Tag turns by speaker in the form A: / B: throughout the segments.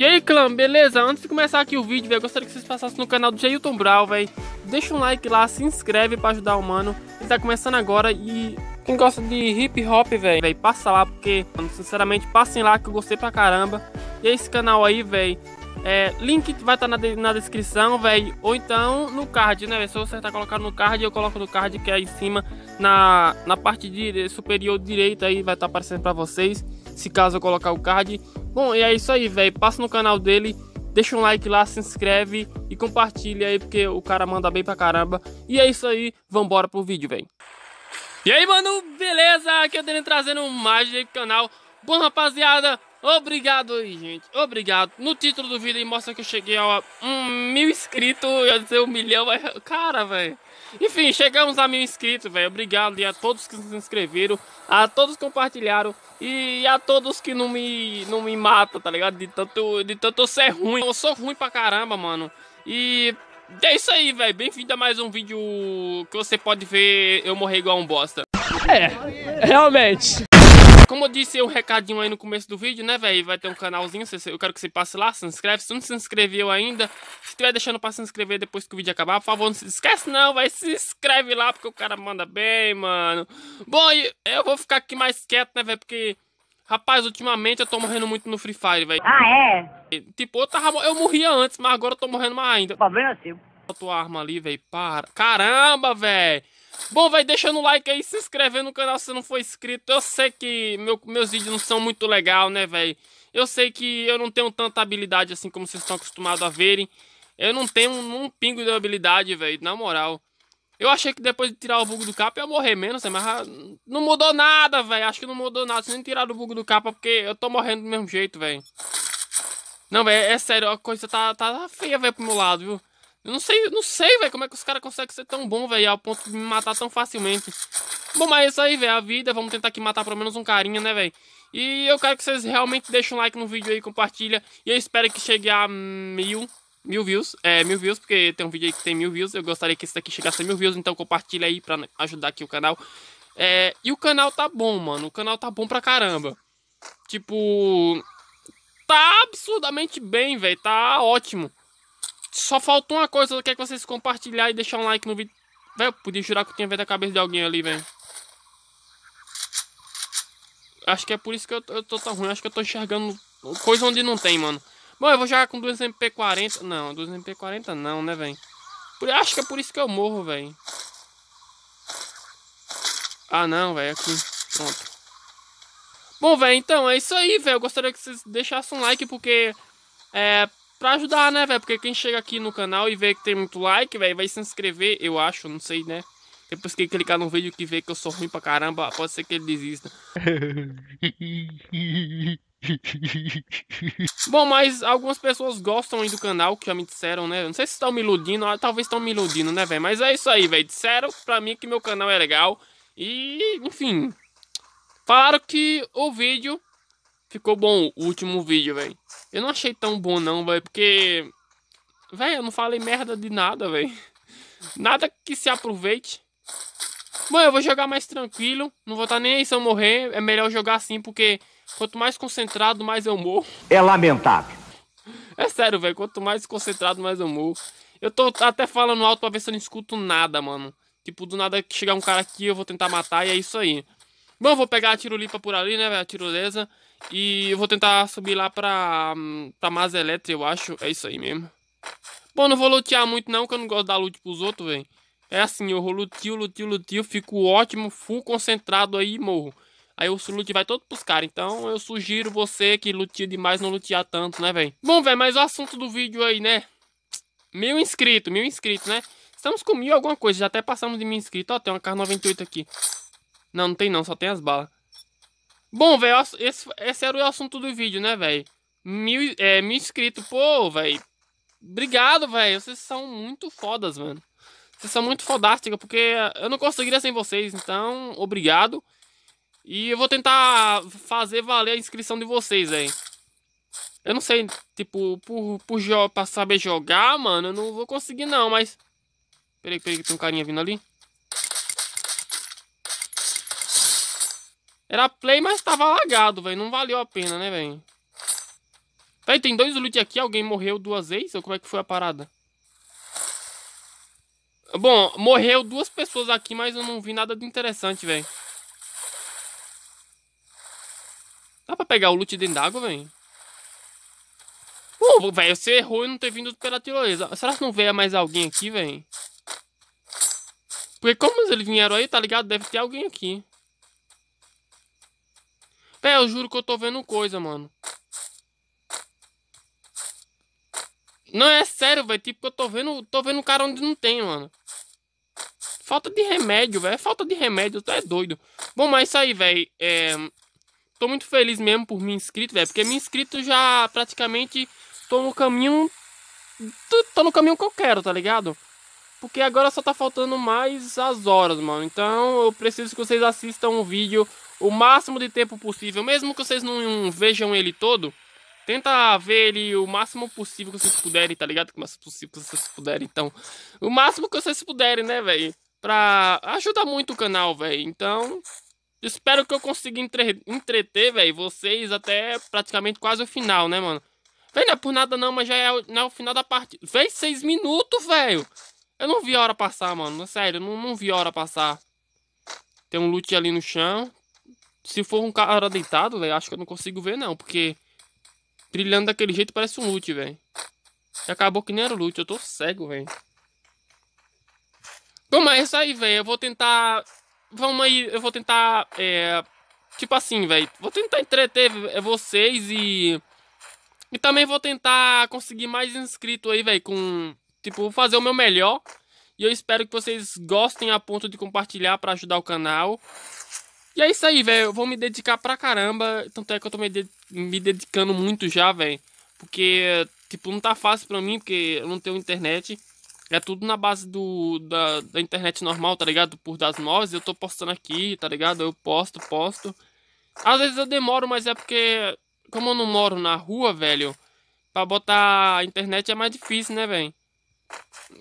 A: E aí, clã, beleza? Antes de começar aqui o vídeo, eu gostaria que vocês passassem no canal do Jailton Brawl, velho. Deixa um like lá, se inscreve pra ajudar o mano. Ele tá começando agora e quem gosta de hip hop, velho, passa lá, porque, mano, sinceramente, passem lá que eu gostei pra caramba. E esse canal aí, velho, é, link vai estar tá na, de, na descrição, velho, ou então no card, né, véio? Se você tá colocando no card, eu coloco no card que é em cima, na, na parte de, superior direita aí, vai estar tá aparecendo pra vocês se caso eu colocar o card. Bom, e é isso aí, velho. Passa no canal dele, deixa um like lá, se inscreve e compartilha aí, porque o cara manda bem pra caramba. E é isso aí, vambora pro vídeo, velho. E aí, mano, beleza? Aqui eu é tenho trazendo mais do canal. Bom, rapaziada, obrigado aí, gente. Obrigado. No título do vídeo mostra que eu cheguei a um mil inscritos. Eu ia dizer um milhão, mas... Cara, velho. Enfim, chegamos a mil inscritos, velho. Obrigado e a todos que se inscreveram, a todos que compartilharam e a todos que não me, não me matam, tá ligado? De tanto, de tanto ser ruim. Eu sou ruim pra caramba, mano. E é isso aí, velho. Bem-vindo a mais um vídeo que você pode ver eu morrer igual um bosta. É, realmente como eu disse o um recadinho aí no começo do vídeo, né, velho? Vai ter um canalzinho, eu quero que você passe lá, se inscreve. Se não se inscreveu ainda, se tiver deixando pra se inscrever depois que o vídeo acabar, por favor, não se esquece não, vai se inscreve lá, porque o cara manda bem, mano. Bom, eu vou ficar aqui mais quieto, né, velho, porque... Rapaz, ultimamente eu tô morrendo muito no Free Fire, velho. Ah, é? Tipo, eu, tava, eu morria antes, mas agora eu tô morrendo mais ainda. Tá vendo assim. A tua arma ali, velho, para. Caramba, velho. Bom, vai deixando o like aí, se inscrevendo no canal se não for inscrito. Eu sei que meu, meus vídeos não são muito legal, né, velho? Eu sei que eu não tenho tanta habilidade assim como vocês estão acostumados a verem. Eu não tenho um, um pingo de habilidade, velho, na moral. Eu achei que depois de tirar o bug do capa eu ia morrer menos, né, mas ah, não mudou nada, velho. Acho que não mudou nada. Se nem tirar o bug do capa, porque eu tô morrendo do mesmo jeito, velho. Não, velho, é sério, a coisa tá, tá feia, velho, pro meu lado, viu? Eu não sei, não sei, velho, como é que os caras conseguem ser tão bom, velho, ao ponto de me matar tão facilmente. Bom, mas é isso aí, velho, a vida. Vamos tentar aqui matar pelo menos um carinha, né, velho? E eu quero que vocês realmente deixem um like no vídeo aí, compartilha. E eu espero que chegue a mil, mil views. É, mil views, porque tem um vídeo aí que tem mil views. Eu gostaria que esse daqui chegasse a mil views, então compartilha aí pra ajudar aqui o canal. É, e o canal tá bom, mano. O canal tá bom pra caramba. Tipo, tá absurdamente bem, velho. Tá ótimo. Só faltou uma coisa, eu quero que vocês compartilharem e deixar um like no vídeo. Velho, eu podia jurar que eu tinha vendo a cabeça de alguém ali, velho. Acho que é por isso que eu, eu tô tão ruim. Acho que eu tô enxergando coisa onde não tem, mano. Bom, eu vou jogar com duas MP40. Não, duas MP40 não, né, velho? Acho que é por isso que eu morro, velho. Ah, não, velho. Aqui. Pronto. Bom, velho, então é isso aí, velho. Eu gostaria que vocês deixassem um like, porque... É, pra ajudar, né, velho? Porque quem chega aqui no canal e vê que tem muito like, velho, vai se inscrever, eu acho, não sei, né? Depois que clicar no vídeo que vê que eu sou ruim pra caramba, pode ser que ele desista. Bom, mas algumas pessoas gostam aí do canal, que já me disseram, né? Não sei se estão me iludindo, ah, talvez estão me iludindo, né, velho? Mas é isso aí, velho. Disseram pra mim que meu canal é legal. E, enfim. Falaram que o vídeo Ficou bom o último vídeo, velho. Eu não achei tão bom não, velho, porque... Velho, eu não falei merda de nada, velho. Nada que se aproveite. Bom, eu vou jogar mais tranquilo. Não vou estar tá nem aí se eu morrer. É melhor jogar assim, porque quanto mais concentrado, mais eu morro. É lamentável. É sério, velho. Quanto mais concentrado, mais eu morro. Eu tô até falando alto pra ver se eu não escuto nada, mano. Tipo, do nada chegar um cara aqui, eu vou tentar matar e é isso aí. Bom, eu vou pegar a tirolipa por ali, né, velho? A tirolesa. E eu vou tentar subir lá pra, hum, pra Mazelete, eu acho. É isso aí mesmo. Bom, não vou lutear muito não, que eu não gosto de dar loot pros outros, velho. É assim, eu lutio, lutio, lutio, fico ótimo, full concentrado aí e morro. Aí o loot vai todo pros caras. Então eu sugiro você que lutia demais não lutear tanto, né, velho? Bom, velho, mas o assunto do vídeo aí, né? Mil inscritos, mil inscritos, né? Estamos com mil alguma coisa, já até passamos de mil inscritos. Ó, tem uma k 98 aqui. Não, não tem não, só tem as balas. Bom, velho, esse, esse era o assunto do vídeo, né, velho? Mil, é, mil inscritos, pô, velho. Obrigado, velho. Vocês são muito fodas, mano. Vocês são muito fodásticas, porque eu não conseguiria sem vocês. Então, obrigado. E eu vou tentar fazer valer a inscrição de vocês, velho. Eu não sei, tipo, por, por, pra saber jogar, mano, eu não vou conseguir não, mas... Peraí, peraí, que tem um carinha vindo ali. Era play, mas tava lagado, velho. Não valeu a pena, né, velho? Tá aí, tem dois loot aqui. Alguém morreu duas vezes? Ou como é que foi a parada? Bom, morreu duas pessoas aqui, mas eu não vi nada de interessante, velho. Dá pra pegar o loot dentro d'água, velho? Pô, velho, você errou e não ter vindo pela tirolesa. Será que não veio mais alguém aqui, velho? Porque como eles vieram aí, tá ligado? Deve ter alguém aqui. Pé, eu juro que eu tô vendo coisa, mano. Não, é sério, velho. Tipo, eu tô vendo, tô vendo um cara onde não tem, mano. Falta de remédio, velho. É falta de remédio, tu é doido. Bom, mas isso aí, velho. É... Tô muito feliz mesmo por me inscrito, velho. Porque me inscrito já praticamente tô no caminho. Tô no caminho que eu quero, tá ligado? Porque agora só tá faltando mais as horas, mano. Então eu preciso que vocês assistam o vídeo o máximo de tempo possível, mesmo que vocês não vejam ele todo, tenta ver ele o máximo possível que vocês puderem, tá ligado? O máximo possível que vocês puderem, então, o máximo que vocês puderem, né, velho? Pra ajudar muito o canal, velho. Então, espero que eu consiga entre... entreter, velho, vocês até praticamente quase o final, né, mano? vem não é por nada não, mas já é, não é o final da partida. vem seis minutos, velho. Eu não vi a hora passar, mano. Sério, eu não, não vi a hora passar. Tem um loot ali no chão. Se for um cara deitado, velho, acho que eu não consigo ver, não. Porque brilhando daquele jeito parece um loot, velho. Acabou que nem era loot, eu tô cego, velho. Como é isso aí, velho? Eu vou tentar... Vamos aí, eu vou tentar... É... Tipo assim, velho. Vou tentar entreter é, vocês e... E também vou tentar conseguir mais inscritos aí, velho. Com... Tipo, vou fazer o meu melhor. E eu espero que vocês gostem a ponto de compartilhar para ajudar o canal. E é isso aí, velho. Eu vou me dedicar pra caramba. Tanto é que eu tô me, de me dedicando muito já, velho. Porque, tipo, não tá fácil pra mim, porque eu não tenho internet. É tudo na base do, da, da internet normal, tá ligado? Por das nós, eu tô postando aqui, tá ligado? Eu posto, posto. Às vezes eu demoro, mas é porque, como eu não moro na rua, velho, pra botar a internet é mais difícil, né, velho?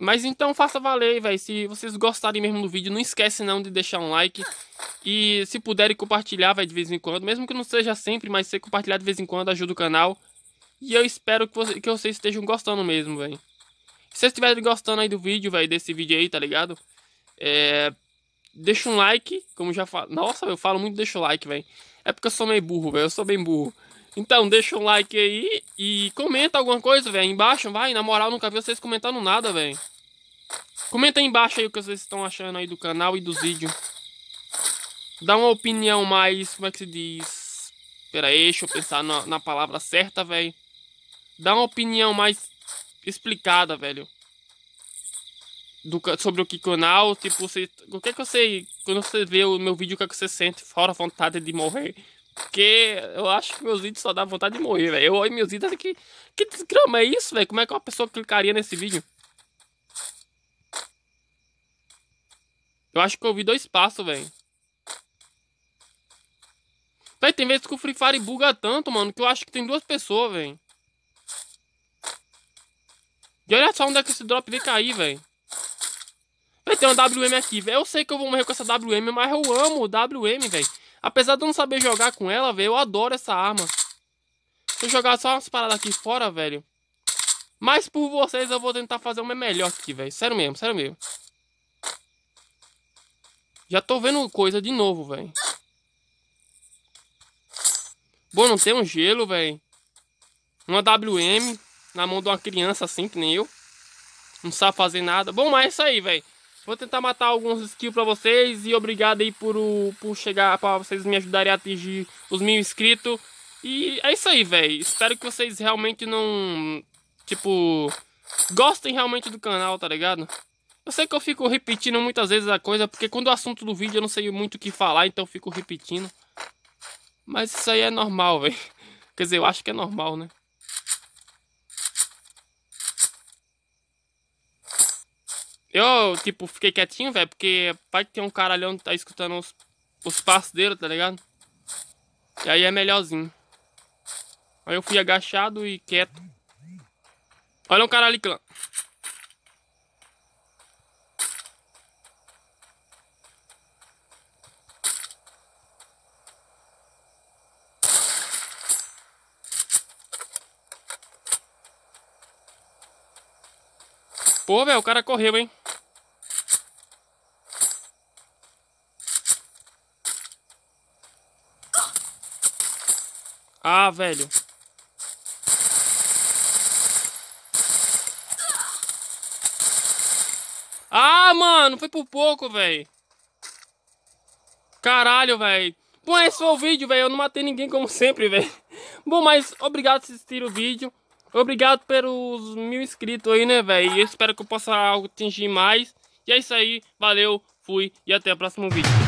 A: Mas então faça valer, velho. Se vocês gostarem mesmo do vídeo, não esquece não de deixar um like. E se puderem compartilhar, vai de vez em quando. Mesmo que não seja sempre, mas se compartilhar de vez em quando ajuda o canal. E eu espero que, você, que vocês estejam gostando mesmo, velho. Se vocês estiverem gostando aí do vídeo, velho, desse vídeo aí, tá ligado? É... Deixa um like, como já falo. Nossa, eu falo muito deixa o like, velho. É porque eu sou meio burro, velho. Eu sou bem burro. Então, deixa um like aí e comenta alguma coisa, velho. Embaixo, vai. Na moral, nunca vi vocês comentando nada, velho. Comenta aí embaixo aí o que vocês estão achando aí do canal e dos vídeos. Dá uma opinião mais, como é que se diz? Pera aí, deixa eu pensar na, na palavra certa, velho. Dá uma opinião mais explicada, velho. Do, sobre o que canal, tipo, você, o que é que você, quando você vê o meu vídeo, o que é que você sente? Fora a vontade de morrer. Porque eu acho que meus vídeos só dá vontade de morrer, velho. Eu olho meus vídeos aqui. Que desgrama é isso, velho? Como é que uma pessoa clicaria nesse vídeo? Eu acho que eu vi dois passos, velho. Véi, tem vezes que o Free Fire buga tanto, mano, que eu acho que tem duas pessoas, velho. E olha só onde é que esse drop vem cair, velho. Véi, tem uma WM aqui, velho. Eu sei que eu vou morrer com essa WM, mas eu amo o WM, velho. Apesar de eu não saber jogar com ela, velho, eu adoro essa arma. Se eu jogar só umas paradas aqui fora, velho. Mas por vocês eu vou tentar fazer uma melhor aqui, velho. Sério mesmo, sério mesmo. Já tô vendo coisa de novo, velho. Bom, não tem um gelo, velho. Uma WM na mão de uma criança assim, que nem eu. Não sabe fazer nada. Bom, mas é isso aí, velho. Vou tentar matar alguns skills pra vocês e obrigado aí por, por chegar, pra vocês me ajudarem a atingir os mil inscritos. E é isso aí, velho. Espero que vocês realmente não, tipo, gostem realmente do canal, tá ligado? Eu sei que eu fico repetindo muitas vezes a coisa, porque quando o assunto do vídeo eu não sei muito o que falar, então eu fico repetindo. Mas isso aí é normal, velho. Quer dizer, eu acho que é normal, né? Eu, tipo, fiquei quietinho, velho, porque pode ter um caralhão que tá escutando os, os passos dele, tá ligado? E aí é melhorzinho. Aí eu fui agachado e quieto. Olha um cara ali, clã. Pô, velho, o cara correu, hein? Ah, velho. Ah, mano, foi por pouco, velho. Caralho, velho. Bom, esse foi o vídeo, velho. Eu não matei ninguém como sempre, velho. Bom, mas obrigado por assistir o vídeo. Obrigado pelos mil inscritos aí, né, velho? Eu espero que eu possa atingir mais. E é isso aí. Valeu, fui e até o próximo vídeo.